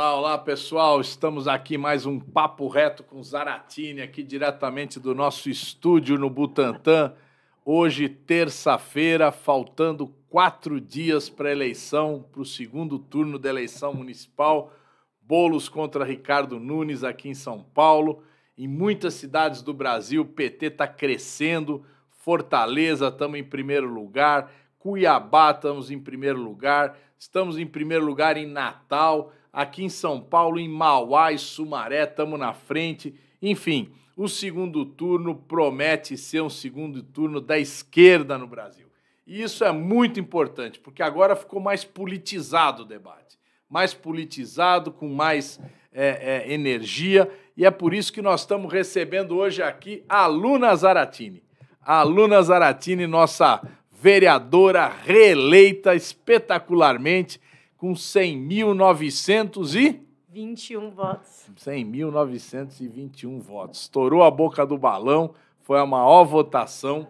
Olá, olá pessoal, estamos aqui mais um Papo Reto com Zaratini, aqui diretamente do nosso estúdio no Butantã. Hoje, terça-feira, faltando quatro dias para a eleição, para o segundo turno da eleição municipal. Bolos contra Ricardo Nunes aqui em São Paulo. Em muitas cidades do Brasil, o PT está crescendo. Fortaleza, estamos em primeiro lugar. Cuiabá, estamos em primeiro lugar. Estamos em primeiro lugar em Natal aqui em São Paulo, em Mauá e Sumaré, estamos na frente. Enfim, o segundo turno promete ser um segundo turno da esquerda no Brasil. E isso é muito importante, porque agora ficou mais politizado o debate mais politizado, com mais é, é, energia. E é por isso que nós estamos recebendo hoje aqui a Luna Zaratini. A Luna Zaratini, nossa vereadora reeleita espetacularmente com 100.921 votos. 100.921 votos. Estourou a boca do balão, foi a maior votação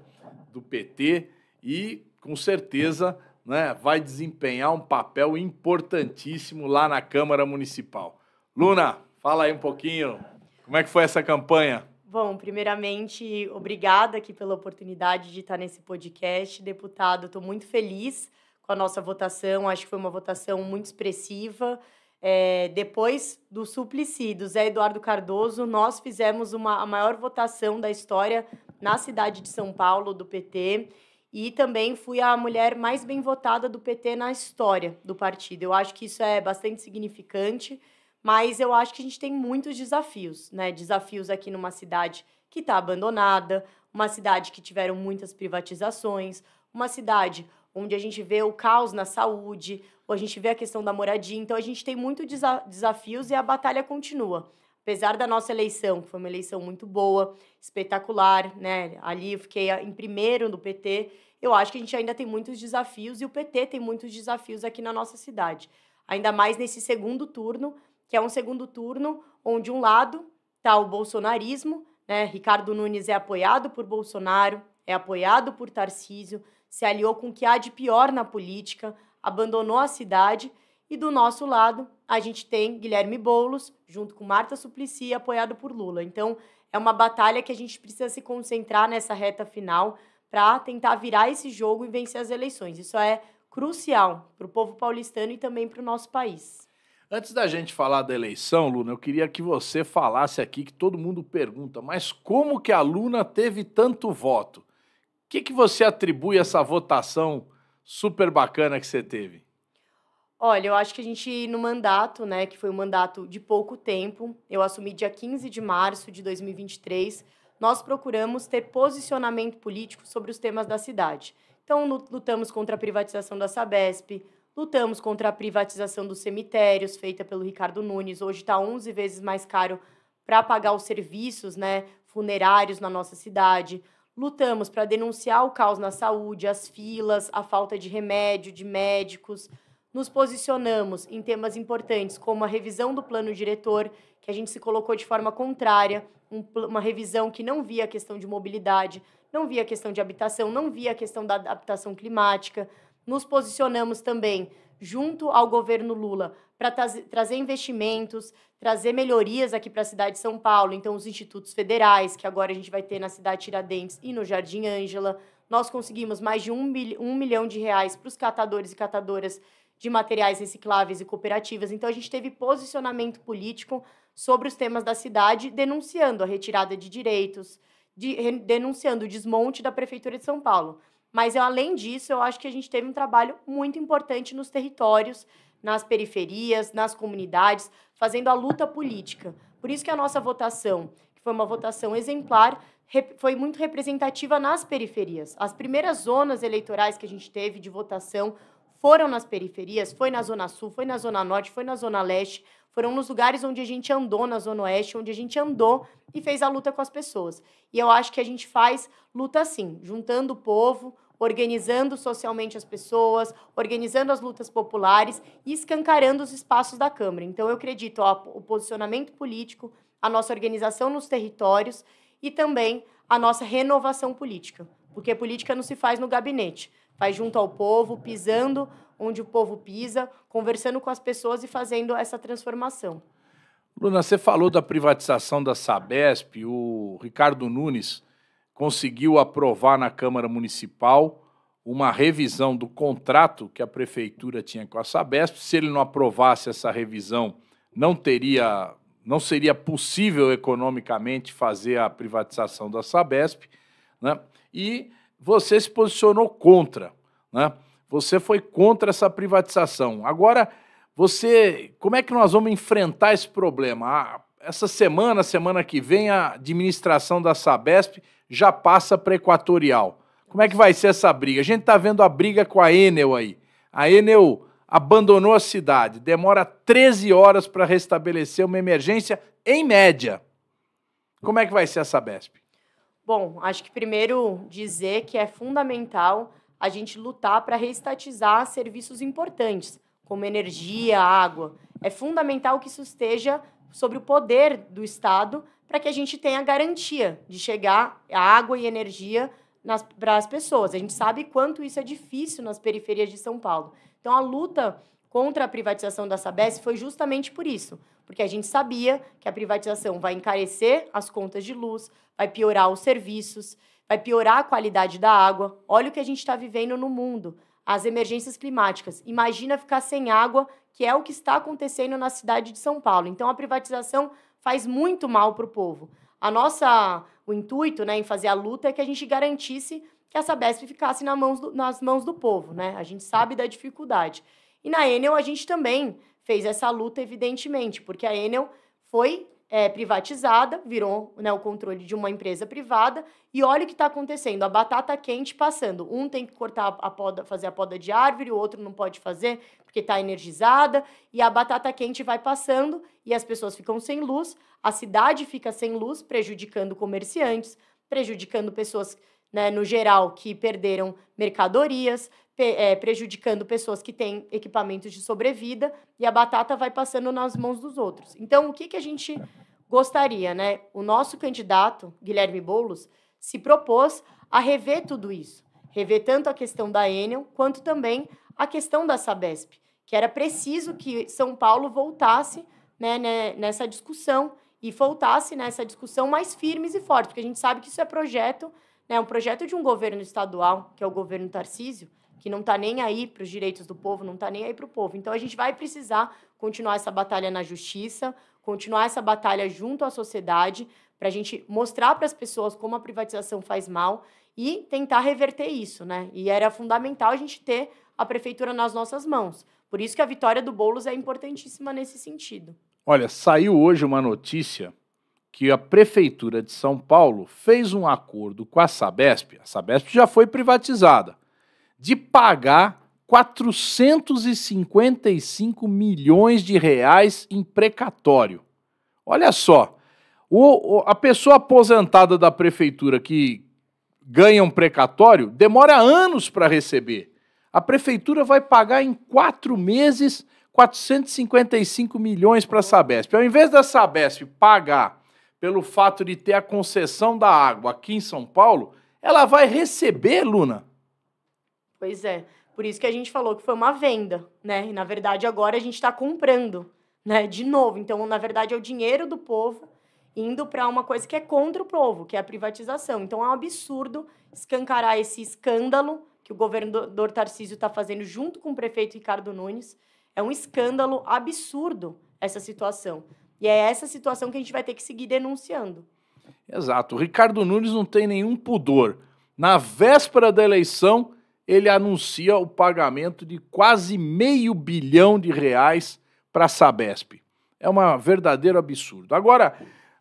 do PT e, com certeza, né, vai desempenhar um papel importantíssimo lá na Câmara Municipal. Luna, fala aí um pouquinho. Como é que foi essa campanha? Bom, primeiramente, obrigada aqui pela oportunidade de estar nesse podcast, deputado. Estou muito feliz com a nossa votação. Acho que foi uma votação muito expressiva. É, depois do Suplicy, do Zé Eduardo Cardoso, nós fizemos uma, a maior votação da história na cidade de São Paulo, do PT. E também fui a mulher mais bem votada do PT na história do partido. Eu acho que isso é bastante significante, mas eu acho que a gente tem muitos desafios, né? Desafios aqui numa cidade que está abandonada, uma cidade que tiveram muitas privatizações, uma cidade onde a gente vê o caos na saúde, ou a gente vê a questão da moradia. Então, a gente tem muitos desa desafios e a batalha continua. Apesar da nossa eleição, que foi uma eleição muito boa, espetacular, né? Ali eu fiquei ah, em primeiro no PT. Eu acho que a gente ainda tem muitos desafios e o PT tem muitos desafios aqui na nossa cidade. Ainda mais nesse segundo turno, que é um segundo turno onde um lado está o bolsonarismo, né? Ricardo Nunes é apoiado por Bolsonaro, é apoiado por Tarcísio, se aliou com o que há de pior na política, abandonou a cidade e do nosso lado a gente tem Guilherme Boulos junto com Marta Suplicy apoiado por Lula. Então é uma batalha que a gente precisa se concentrar nessa reta final para tentar virar esse jogo e vencer as eleições. Isso é crucial para o povo paulistano e também para o nosso país. Antes da gente falar da eleição, Luna, eu queria que você falasse aqui que todo mundo pergunta, mas como que a Luna teve tanto voto? que, que você atribui essa votação super bacana que você teve? Olha, eu acho que a gente, no mandato, né, que foi um mandato de pouco tempo, eu assumi dia 15 de março de 2023, nós procuramos ter posicionamento político sobre os temas da cidade. Então, lutamos contra a privatização da Sabesp, lutamos contra a privatização dos cemitérios, feita pelo Ricardo Nunes. Hoje está 11 vezes mais caro para pagar os serviços né, funerários na nossa cidade. Lutamos para denunciar o caos na saúde, as filas, a falta de remédio, de médicos. Nos posicionamos em temas importantes, como a revisão do plano diretor, que a gente se colocou de forma contrária, um, uma revisão que não via a questão de mobilidade, não via a questão de habitação, não via a questão da adaptação climática. Nos posicionamos também junto ao governo Lula para tra trazer investimentos, trazer melhorias aqui para a cidade de São Paulo. Então, os institutos federais, que agora a gente vai ter na cidade Tiradentes e no Jardim Ângela. Nós conseguimos mais de um, mil um milhão de reais para os catadores e catadoras de materiais recicláveis e cooperativas. Então, a gente teve posicionamento político sobre os temas da cidade, denunciando a retirada de direitos, de, denunciando o desmonte da Prefeitura de São Paulo. Mas eu, além disso, eu acho que a gente teve um trabalho muito importante nos territórios, nas periferias, nas comunidades, fazendo a luta política. Por isso que a nossa votação, que foi uma votação exemplar, foi muito representativa nas periferias. As primeiras zonas eleitorais que a gente teve de votação foram nas periferias, foi na Zona Sul, foi na Zona Norte, foi na Zona Leste, foram nos lugares onde a gente andou na Zona Oeste, onde a gente andou e fez a luta com as pessoas. E eu acho que a gente faz luta assim, juntando o povo, organizando socialmente as pessoas, organizando as lutas populares e escancarando os espaços da Câmara. Então, eu acredito ó, o posicionamento político, a nossa organização nos territórios e também a nossa renovação política. Porque política não se faz no gabinete, faz junto ao povo, pisando onde o povo pisa, conversando com as pessoas e fazendo essa transformação. Luna, você falou da privatização da Sabesp, o Ricardo Nunes conseguiu aprovar na Câmara Municipal uma revisão do contrato que a prefeitura tinha com a Sabesp. Se ele não aprovasse essa revisão, não teria não seria possível economicamente fazer a privatização da Sabesp, né? E você se posicionou contra, né? Você foi contra essa privatização. Agora, você, como é que nós vamos enfrentar esse problema? Ah, essa semana, semana que vem, a administração da Sabesp já passa para Equatorial. Como é que vai ser essa briga? A gente está vendo a briga com a Enel aí. A Enel abandonou a cidade, demora 13 horas para restabelecer uma emergência, em média. Como é que vai ser a Sabesp? Bom, acho que primeiro dizer que é fundamental a gente lutar para reestatizar serviços importantes, como energia, água. É fundamental que isso esteja sobre o poder do Estado para que a gente tenha garantia de chegar a água e energia para as pessoas. A gente sabe quanto isso é difícil nas periferias de São Paulo. Então, a luta contra a privatização da Sabesp foi justamente por isso, porque a gente sabia que a privatização vai encarecer as contas de luz, vai piorar os serviços, vai piorar a qualidade da água. Olha o que a gente está vivendo no mundo, as emergências climáticas. Imagina ficar sem água, que é o que está acontecendo na cidade de São Paulo. Então a privatização faz muito mal para o povo. A nossa, o intuito, né, em fazer a luta é que a gente garantisse que essa Sabesp ficasse nas mãos do, nas mãos do povo, né? A gente sabe da dificuldade. E na Enel a gente também fez essa luta, evidentemente, porque a Enel foi é, privatizada, virou né, o controle de uma empresa privada. E olha o que está acontecendo: a batata quente passando. Um tem que cortar a poda, fazer a poda de árvore, o outro não pode fazer porque está energizada. E a batata quente vai passando e as pessoas ficam sem luz, a cidade fica sem luz, prejudicando comerciantes, prejudicando pessoas né, no geral, que perderam mercadorias, é, prejudicando pessoas que têm equipamentos de sobrevida, e a batata vai passando nas mãos dos outros. Então, o que, que a gente gostaria, né? O nosso candidato, Guilherme Boulos, se propôs a rever tudo isso, rever tanto a questão da Enel quanto também a questão da Sabesp, que era preciso que São Paulo voltasse né, né, nessa discussão e voltasse nessa discussão mais firmes e fortes, porque a gente sabe que isso é projeto né, um projeto de um governo estadual, que é o governo Tarcísio, que não está nem aí para os direitos do povo, não está nem aí para o povo. Então a gente vai precisar continuar essa batalha na justiça, continuar essa batalha junto à sociedade, para a gente mostrar para as pessoas como a privatização faz mal e tentar reverter isso, né? E era fundamental a gente ter a prefeitura nas nossas mãos. Por isso que a vitória do Boulos é importantíssima nesse sentido. Olha, saiu hoje uma notícia que a Prefeitura de São Paulo fez um acordo com a Sabesp, a Sabesp já foi privatizada, de pagar 455 milhões de reais em precatório. Olha só, o, a pessoa aposentada da prefeitura que ganha um precatório demora anos para receber. A prefeitura vai pagar em quatro meses 455 milhões para a Sabesp. Ao invés da Sabesp pagar pelo fato de ter a concessão da água aqui em São Paulo, ela vai receber, Luna. Pois é. Por isso que a gente falou que foi uma venda, né? E, na verdade, agora a gente está comprando, né? De novo. Então, na verdade, é o dinheiro do povo indo para uma coisa que é contra o povo, que é a privatização. Então, é um absurdo escancarar esse escândalo que o governador Tarcísio está fazendo junto com o prefeito Ricardo Nunes. É um escândalo absurdo essa situação. E é essa situação que a gente vai ter que seguir denunciando. Exato. O Ricardo Nunes não tem nenhum pudor. Na véspera da eleição, ele anuncia o pagamento de quase meio bilhão de reais para a Sabesp. É um verdadeiro absurdo. Agora,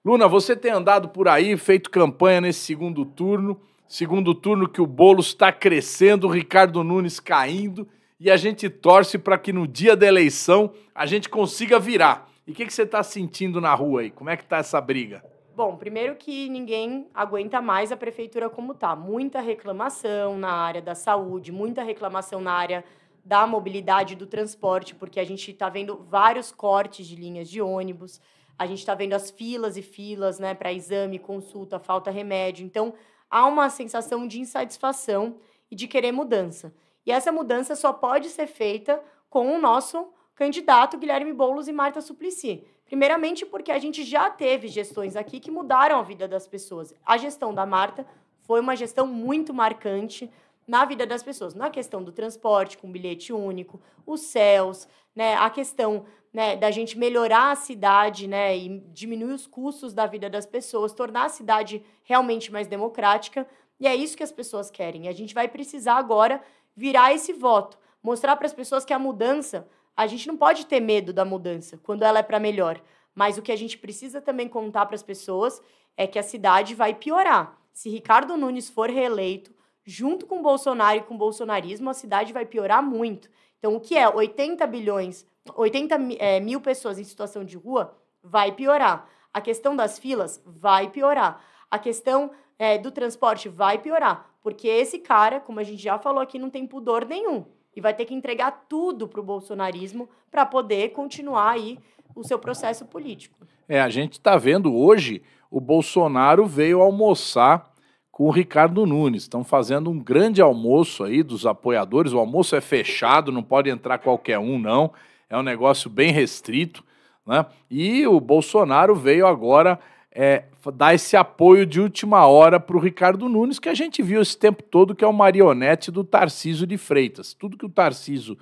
Luna, você tem andado por aí, feito campanha nesse segundo turno. Segundo turno que o bolo está crescendo, o Ricardo Nunes caindo, e a gente torce para que no dia da eleição a gente consiga virar. E o que, que você está sentindo na rua aí? Como é que está essa briga? Bom, primeiro que ninguém aguenta mais a prefeitura como está. Muita reclamação na área da saúde, muita reclamação na área da mobilidade do transporte, porque a gente está vendo vários cortes de linhas de ônibus, a gente está vendo as filas e filas, né, para exame, consulta, falta remédio. Então, há uma sensação de insatisfação e de querer mudança. E essa mudança só pode ser feita com o nosso candidato Guilherme Boulos e Marta Suplicy. Primeiramente, porque a gente já teve gestões aqui que mudaram a vida das pessoas. A gestão da Marta foi uma gestão muito marcante na vida das pessoas, na questão do transporte com bilhete único, os céus, né, a questão né, da gente melhorar a cidade né, e diminuir os custos da vida das pessoas, tornar a cidade realmente mais democrática. E é isso que as pessoas querem. E a gente vai precisar agora virar esse voto, mostrar para as pessoas que a mudança a gente não pode ter medo da mudança quando ela é para melhor. Mas o que a gente precisa também contar para as pessoas é que a cidade vai piorar. Se Ricardo Nunes for reeleito, junto com Bolsonaro e com o bolsonarismo, a cidade vai piorar muito. Então, o que é 80 bilhões, 80 é, eh, mil pessoas em situação de rua, vai piorar. A questão das filas vai piorar. A questão é, do transporte vai piorar. Porque esse cara, como a gente já falou aqui, não tem pudor nenhum e vai ter que entregar tudo para o bolsonarismo para poder continuar aí o seu processo político. É, a gente está vendo hoje o Bolsonaro veio almoçar com o Ricardo Nunes. Estão fazendo um grande almoço aí dos apoiadores. O almoço é fechado, não pode entrar qualquer um, não. É um negócio bem restrito. Né? E o Bolsonaro veio agora é, dar esse apoio de última hora para o Ricardo Nunes, que a gente viu esse tempo todo que é o marionete do Tarciso de Freitas. Tudo que o Tarciso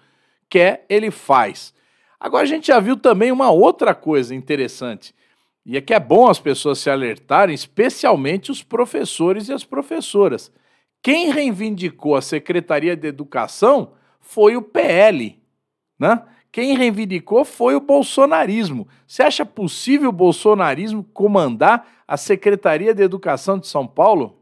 quer, ele faz. Agora a gente já viu também uma outra coisa interessante, e é que é bom as pessoas se alertarem, especialmente os professores e as professoras. Quem reivindicou a Secretaria de Educação foi o PL, né? Quem reivindicou foi o bolsonarismo. Você acha possível o bolsonarismo comandar a Secretaria de Educação de São Paulo?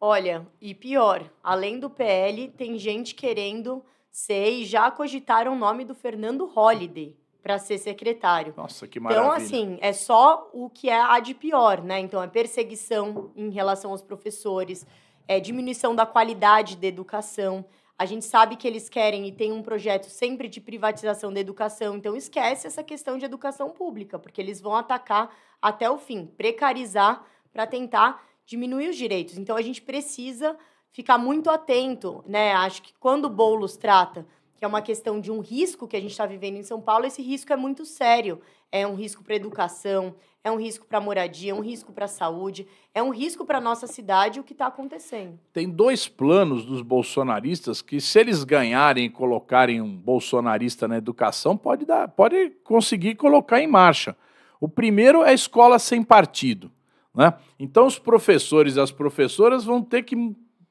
Olha, e pior, além do PL, tem gente querendo ser e já cogitaram o nome do Fernando Holliday para ser secretário. Nossa, que então, maravilha. Então, assim, é só o que é a de pior, né? Então, é perseguição em relação aos professores, é diminuição da qualidade da educação. A gente sabe que eles querem e tem um projeto sempre de privatização da educação, então esquece essa questão de educação pública, porque eles vão atacar até o fim, precarizar para tentar diminuir os direitos. Então a gente precisa ficar muito atento, né? Acho que quando o Boulos trata que é uma questão de um risco que a gente está vivendo em São Paulo, esse risco é muito sério. É um risco para a educação, é um risco para a moradia, é um risco para a saúde, é um risco para a nossa cidade o que está acontecendo. Tem dois planos dos bolsonaristas que, se eles ganharem e colocarem um bolsonarista na educação, pode, dar, pode conseguir colocar em marcha. O primeiro é a escola sem partido. Né? Então, os professores e as professoras vão ter que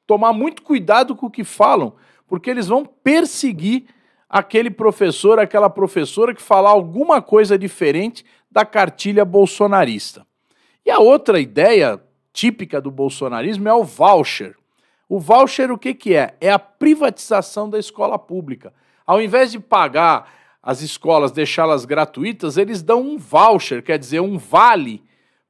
tomar muito cuidado com o que falam, porque eles vão perseguir aquele professor, aquela professora que falar alguma coisa diferente da cartilha bolsonarista. E a outra ideia típica do bolsonarismo é o voucher. O voucher, o que, que é? É a privatização da escola pública. Ao invés de pagar as escolas, deixá-las gratuitas, eles dão um voucher, quer dizer, um vale,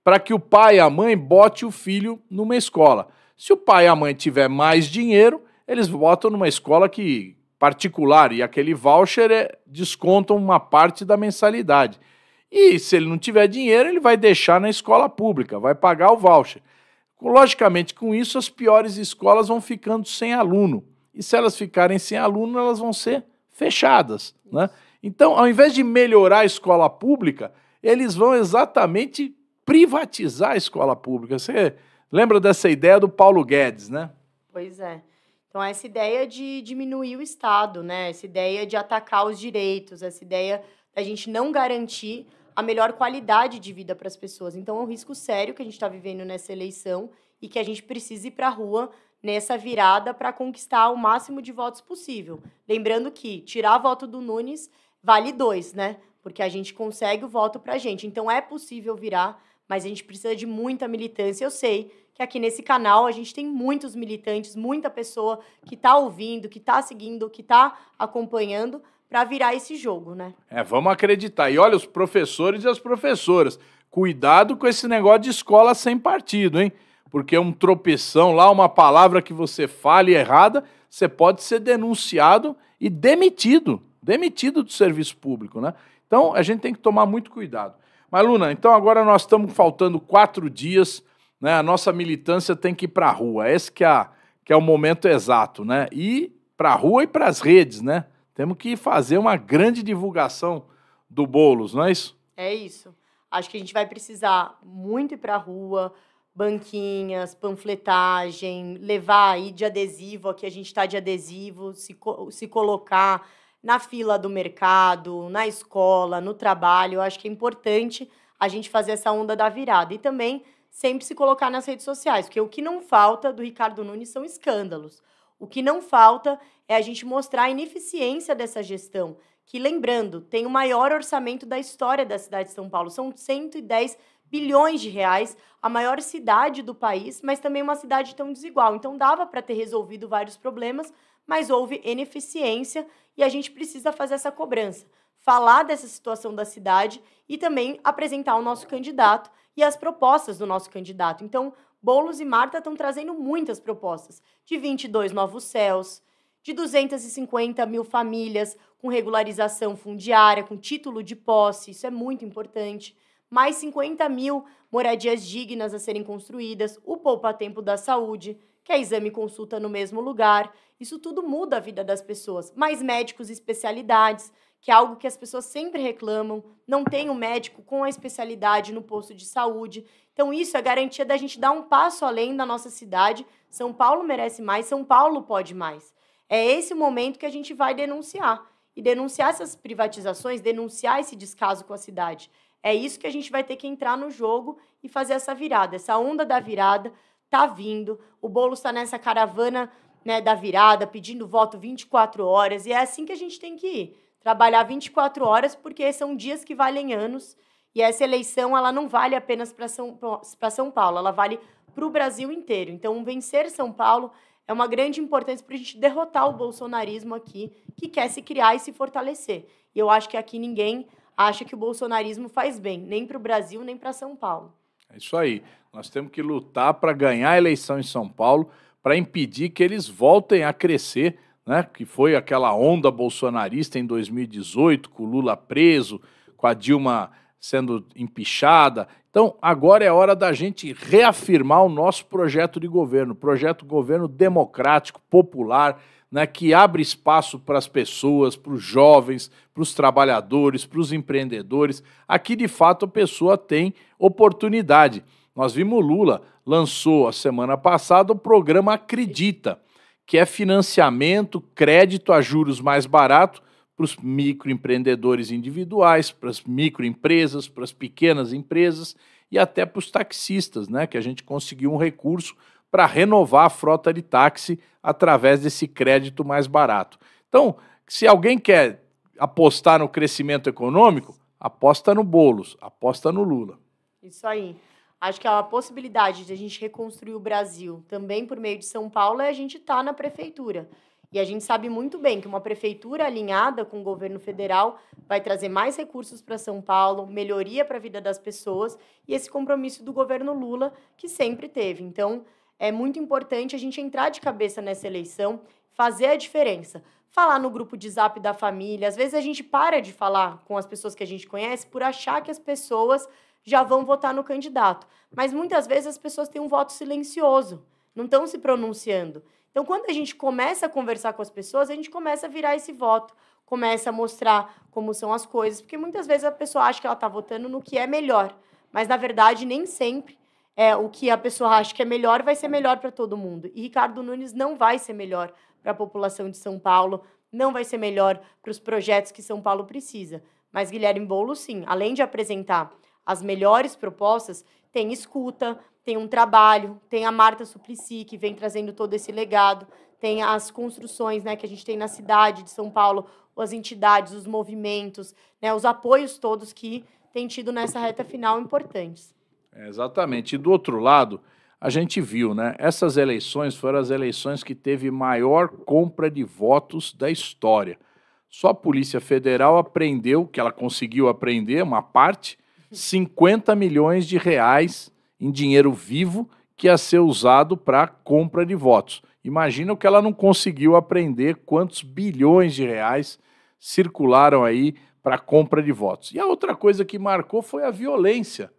para que o pai e a mãe bote o filho numa escola. Se o pai e a mãe tiver mais dinheiro, eles botam numa escola que particular e aquele voucher é, descontam uma parte da mensalidade. E se ele não tiver dinheiro, ele vai deixar na escola pública, vai pagar o voucher. Logicamente, com isso, as piores escolas vão ficando sem aluno. E se elas ficarem sem aluno, elas vão ser fechadas. Né? Então, ao invés de melhorar a escola pública, eles vão exatamente privatizar a escola pública. Você lembra dessa ideia do Paulo Guedes, né? Pois é. Então, essa ideia de diminuir o Estado, né? essa ideia de atacar os direitos, essa ideia da gente não garantir a melhor qualidade de vida para as pessoas. Então é um risco sério que a gente está vivendo nessa eleição e que a gente precisa ir para a rua nessa virada para conquistar o máximo de votos possível. Lembrando que tirar voto do Nunes vale dois, né? Porque a gente consegue o voto para a gente. Então é possível virar, mas a gente precisa de muita militância. Eu sei que aqui nesse canal a gente tem muitos militantes, muita pessoa que está ouvindo, que está seguindo, que está acompanhando, para virar esse jogo, né? É, vamos acreditar. E olha, os professores e as professoras, cuidado com esse negócio de escola sem partido, hein? Porque um tropeção lá, uma palavra que você fale errada, você pode ser denunciado e demitido, demitido do serviço público, né? Então, a gente tem que tomar muito cuidado. Mas, Luna, então agora nós estamos faltando quatro dias, né? A nossa militância tem que ir para a rua. Esse que é, que é o momento exato, né? E para a rua e para as redes, né? Temos que fazer uma grande divulgação do bolos, não é isso? É isso. Acho que a gente vai precisar muito ir para a rua, banquinhas, panfletagem, levar aí de adesivo, aqui a gente está de adesivo, se, se colocar na fila do mercado, na escola, no trabalho. acho que é importante a gente fazer essa onda da virada. E também sempre se colocar nas redes sociais, porque o que não falta do Ricardo Nunes são escândalos. O que não falta é a gente mostrar a ineficiência dessa gestão, que, lembrando, tem o maior orçamento da história da cidade de São Paulo. São 110 bilhões de reais, a maior cidade do país, mas também uma cidade tão desigual. Então, dava para ter resolvido vários problemas, mas houve ineficiência e a gente precisa fazer essa cobrança. Falar dessa situação da cidade e também apresentar o nosso candidato e as propostas do nosso candidato. Então, Boulos e Marta estão trazendo muitas propostas, de 22 novos céus, de 250 mil famílias com regularização fundiária, com título de posse, isso é muito importante. Mais 50 mil moradias dignas a serem construídas, o poupa-tempo da saúde, que é exame e consulta no mesmo lugar. Isso tudo muda a vida das pessoas. Mais médicos e especialidades, que é algo que as pessoas sempre reclamam, não tem um médico com a especialidade no posto de saúde. Então, isso é garantia da gente dar um passo além da nossa cidade. São Paulo merece mais, São Paulo pode mais. É esse o momento que a gente vai denunciar. E denunciar essas privatizações, denunciar esse descaso com a cidade. É isso que a gente vai ter que entrar no jogo e fazer essa virada, essa onda da virada, tá vindo, o bolo está nessa caravana né, da virada, pedindo voto 24 horas, e é assim que a gente tem que ir. Trabalhar 24 horas, porque são dias que valem anos, e essa eleição ela não vale apenas para São, São Paulo, ela vale para o Brasil inteiro. Então, vencer São Paulo é uma grande importância para a gente derrotar o bolsonarismo aqui, que quer se criar e se fortalecer. E eu acho que aqui ninguém acha que o bolsonarismo faz bem, nem para o Brasil, nem para São Paulo. É isso aí. Nós temos que lutar para ganhar a eleição em São Paulo, para impedir que eles voltem a crescer, né? Que foi aquela onda bolsonarista em 2018, com o Lula preso, com a Dilma sendo empichada. Então, agora é hora da gente reafirmar o nosso projeto de governo, projeto governo democrático, popular, né, que abre espaço para as pessoas, para os jovens, para os trabalhadores, para os empreendedores. Aqui, de fato, a pessoa tem oportunidade. Nós vimos o Lula lançou a semana passada o programa Acredita, que é financiamento, crédito a juros mais barato para os microempreendedores individuais, para as microempresas, para as pequenas empresas e até para os taxistas, né? Que a gente conseguiu um recurso para renovar a frota de táxi através desse crédito mais barato. Então, se alguém quer apostar no crescimento econômico, aposta no Bolos, aposta no Lula. Isso aí. Acho que é a possibilidade de a gente reconstruir o Brasil também por meio de São Paulo é a gente estar tá na prefeitura. E a gente sabe muito bem que uma prefeitura alinhada com o governo federal vai trazer mais recursos para São Paulo, melhoria para a vida das pessoas e esse compromisso do governo Lula que sempre teve. Então, é muito importante a gente entrar de cabeça nessa eleição, fazer a diferença. Falar no grupo de zap da família, às vezes a gente para de falar com as pessoas que a gente conhece por achar que as pessoas já vão votar no candidato. Mas muitas vezes as pessoas têm um voto silencioso, não estão se pronunciando. Então, quando a gente começa a conversar com as pessoas, a gente começa a virar esse voto, começa a mostrar como são as coisas, porque muitas vezes a pessoa acha que ela está votando no que é melhor, mas na verdade nem sempre é, o que a pessoa acha que é melhor vai ser melhor para todo mundo. E Ricardo Nunes não vai ser melhor para a população de São Paulo, não vai ser melhor para os projetos que São Paulo precisa. Mas Guilherme Boulos, sim, além de apresentar as melhores propostas, tem escuta, tem um trabalho, tem a Marta Suplicy, que vem trazendo todo esse legado, tem as construções né, que a gente tem na cidade de São Paulo, as entidades, os movimentos, né, os apoios todos que tem tido nessa reta final importantes. É, exatamente. E do outro lado, a gente viu, né? Essas eleições foram as eleições que teve maior compra de votos da história. Só a Polícia Federal apreendeu, que ela conseguiu apreender uma parte, 50 milhões de reais em dinheiro vivo que ia ser usado para compra de votos. Imagina o que ela não conseguiu aprender quantos bilhões de reais circularam aí para compra de votos. E a outra coisa que marcou foi a violência.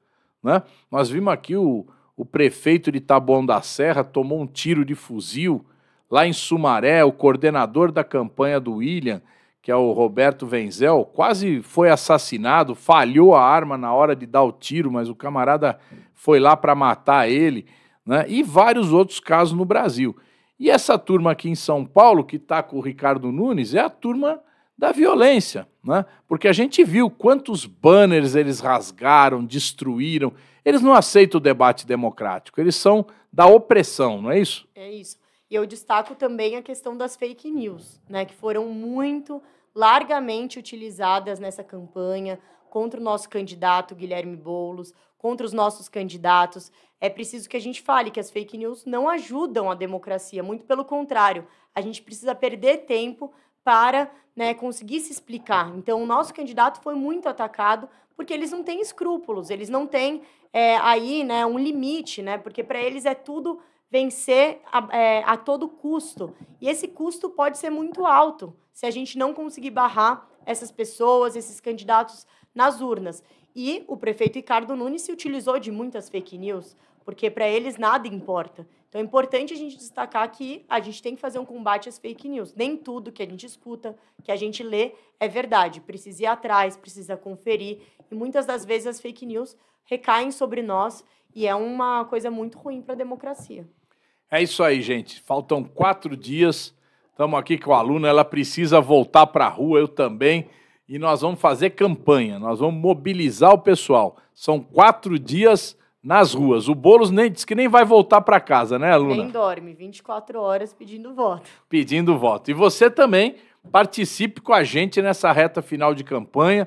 Né? Nós vimos aqui o, o prefeito de Taboão da Serra tomou um tiro de fuzil. Lá em Sumaré, o coordenador da campanha do William, que é o Roberto Venzel, quase foi assassinado, falhou a arma na hora de dar o tiro, mas o camarada foi lá para matar ele, né? E vários outros casos no Brasil. E essa turma aqui em São Paulo, que está com o Ricardo Nunes, é a turma da violência, né? porque a gente viu quantos banners eles rasgaram, destruíram. Eles não aceitam o debate democrático, eles são da opressão, não é isso? É isso. E eu destaco também a questão das fake news, né? que foram muito largamente utilizadas nessa campanha contra o nosso candidato Guilherme Boulos, contra os nossos candidatos. É preciso que a gente fale que as fake news não ajudam a democracia, muito pelo contrário. A gente precisa perder tempo para né, conseguir se explicar. Então, o nosso candidato foi muito atacado porque eles não têm escrúpulos, eles não têm é, aí né, um limite, né, porque para eles é tudo vencer a, é, a, todo custo. E esse custo pode ser muito alto se a gente não conseguir barrar essas pessoas, esses candidatos nas urnas. E o prefeito Ricardo Nunes se utilizou de muitas fake news, porque para eles nada importa. Então é importante a gente destacar que a gente tem que fazer um combate às fake news. Nem tudo que a gente escuta, que a gente lê, é verdade. Precisa ir atrás, precisa conferir. E muitas das vezes as fake news recaem sobre nós e é uma coisa muito ruim para a democracia. É isso aí, gente. Faltam quatro dias. Estamos aqui com a aluna, ela precisa voltar para a rua, eu também. E nós vamos fazer campanha, nós vamos mobilizar o pessoal. São quatro dias nas ruas. O Boulos nem disse que nem vai voltar para casa, né, Luna? Nem dorme, 24 horas pedindo voto. Pedindo voto. E você também participe com a gente nessa reta final de campanha.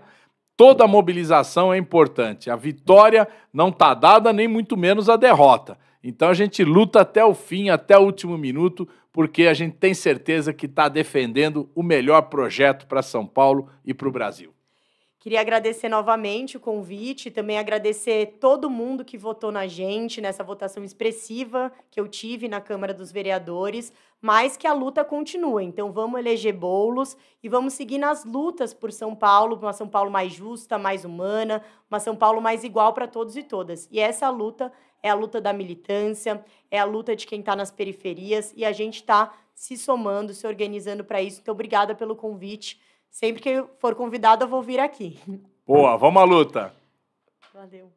Toda mobilização é importante. A vitória não está dada, nem muito menos a derrota. Então a gente luta até o fim, até o último minuto, porque a gente tem certeza que está defendendo o melhor projeto para São Paulo e para o Brasil. Queria agradecer novamente o convite, também agradecer todo mundo que votou na gente nessa votação expressiva que eu tive na Câmara dos Vereadores, mas que a luta continua. Então vamos eleger bolos e vamos seguir nas lutas por São Paulo, uma São Paulo mais justa, mais humana, uma São Paulo mais igual para todos e todas. E essa luta é a luta da militância, é a luta de quem está nas periferias e a gente está se somando, se organizando para isso. Então obrigada pelo convite. Sempre que for convidado, eu vou vir aqui. Boa, vamos à luta. Valeu.